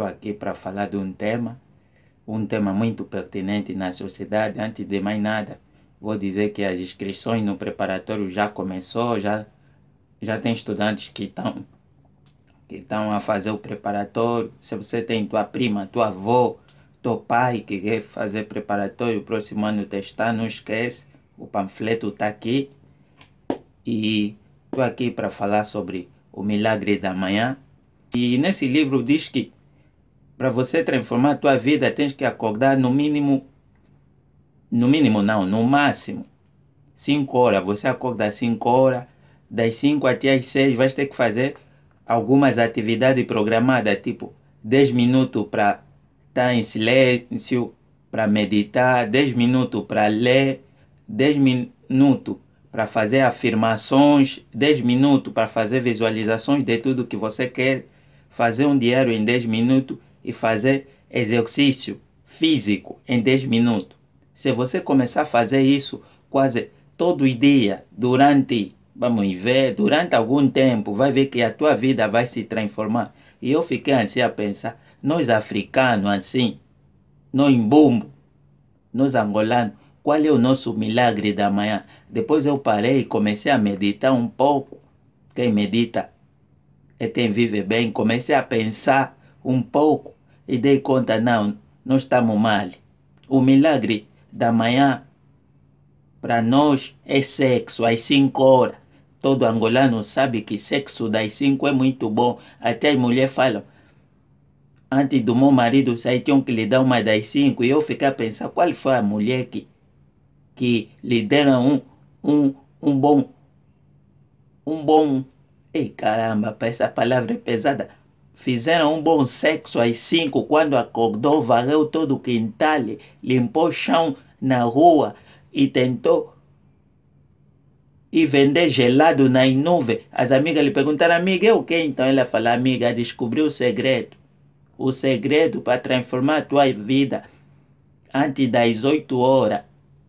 estou aqui para falar de um tema, um tema muito pertinente na sociedade. Antes de mais nada, vou dizer que as inscrições no preparatório já começou, já, já tem estudantes que estão que estão a fazer o preparatório. Se você tem tua prima, tua avó, teu pai que quer fazer preparatório, o próximo ano testar, não esquece, o panfleto está aqui. E estou aqui para falar sobre o milagre da manhã. E nesse livro diz que para você transformar a tua vida, tens que acordar no mínimo, no mínimo não, no máximo, 5 horas. Você acorda 5 horas, das 5 até as 6, vais ter que fazer algumas atividades programadas, tipo 10 minutos para estar tá em silêncio, para meditar, 10 minutos para ler, 10 minutos para fazer afirmações, 10 minutos para fazer visualizações de tudo que você quer, fazer um diário em 10 minutos e fazer exercício físico em 10 minutos. Se você começar a fazer isso quase todo dia, durante, vamos ver, durante algum tempo, vai ver que a tua vida vai se transformar. E eu fiquei assim a pensar, nós africanos assim, nós bumbo, nós angolanos, qual é o nosso milagre da manhã? Depois eu parei e comecei a meditar um pouco. Quem medita é quem vive bem. Comecei a pensar um pouco e dei conta, não, não estamos mal. O milagre da manhã para nós é sexo às 5 horas. Todo angolano sabe que sexo das 5 é muito bom. Até as mulheres falam. Antes do meu marido sair, tinham que lhe dar uma das 5. E eu fiquei a pensar qual foi a mulher que, que lhe deram um, um, um bom. Um bom. Ei caramba, essa palavra é pesada Fizeram um bom sexo às cinco, quando acordou, varreu todo o quintal, limpou o chão na rua e tentou e vender gelado nas nuvens. As amigas lhe perguntaram, amiga, é o que? Então ela falou, amiga, descobriu o segredo. O segredo para transformar a tua vida antes das 8 horas.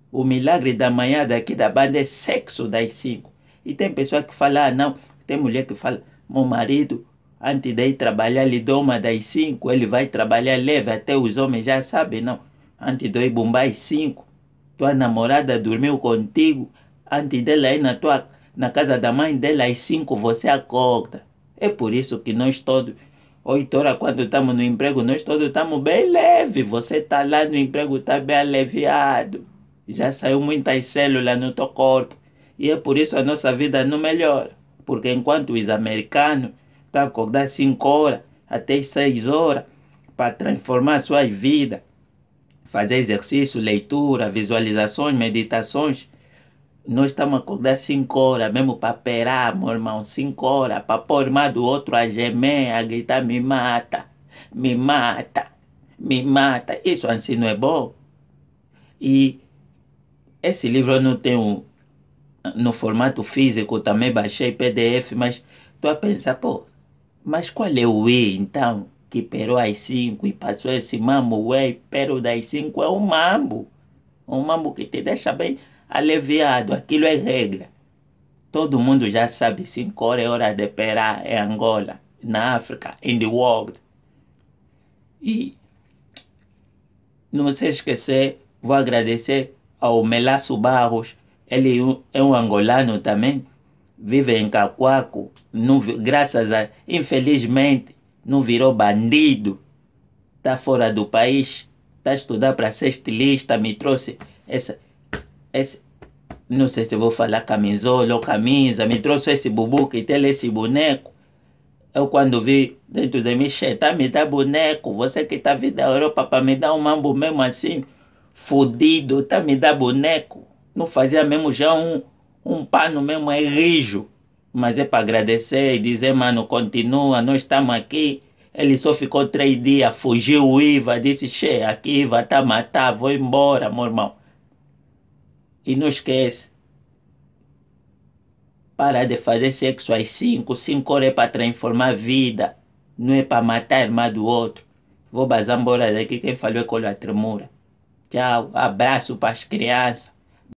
O milagre da manhã daqui da banda é sexo das 5. E tem pessoa que fala, ah, não. Tem mulher que fala, meu marido antes de ir trabalhar, lhe dou uma das cinco, ele vai trabalhar leve, até os homens já sabem, não. Antes de ir bombar às cinco, tua namorada dormiu contigo, antes dela ir na, tua, na casa da mãe dela às cinco, você acorda. É por isso que nós todos, oito horas quando estamos no emprego, nós todos estamos bem leve. Você está lá no emprego, está bem aliviado. Já saiu muitas células no teu corpo. E é por isso a nossa vida não melhora. Porque enquanto os americanos para então, acordar 5 horas até 6 horas para transformar a sua vida. Fazer exercício, leitura, visualizações, meditações. Nós estamos acordados acordar 5 horas, mesmo para operar, meu irmão, 5 horas, para pôr irmã do outro a gemer, a gritar, me mata, me mata, me mata. Isso assim não é bom. E esse livro eu não tenho no formato físico, também baixei PDF, mas estou a pensar, pô, mas qual é o E então? Que perou às 5 e passou esse mambo, o E pero das 5 é um mambo. É um mambo que te deixa bem aliviado, aquilo é regra. Todo mundo já sabe, 5 horas é hora de perar em Angola, na África, in the world. E não se esquecer, vou agradecer ao Melasso Barros, ele é um é angolano também, vivem em Cacuaco, não, graças a. Infelizmente, não virou bandido. Está fora do país, está a estudar para ser estilista, me trouxe essa. essa não sei se vou falar camisola ou camisa, me trouxe esse bubu que tem esse boneco. Eu quando vi dentro de mim, tá me dá boneco, você que tá vindo da Europa para me dar um mambo mesmo assim, fodido, tá me dá boneco. Não fazia mesmo já um, um pano mesmo é rijo, mas é para agradecer e dizer, mano, continua, nós estamos aqui. Ele só ficou três dias, fugiu o IVA, disse, che, aqui IVA tá matar, vou embora, meu irmão. E não esquece. Para de fazer sexo às cinco, cinco horas é para transformar a vida, não é para matar a irmã do outro. Vou bazar embora daqui, quem falou é com a tremura. Tchau, abraço para as crianças.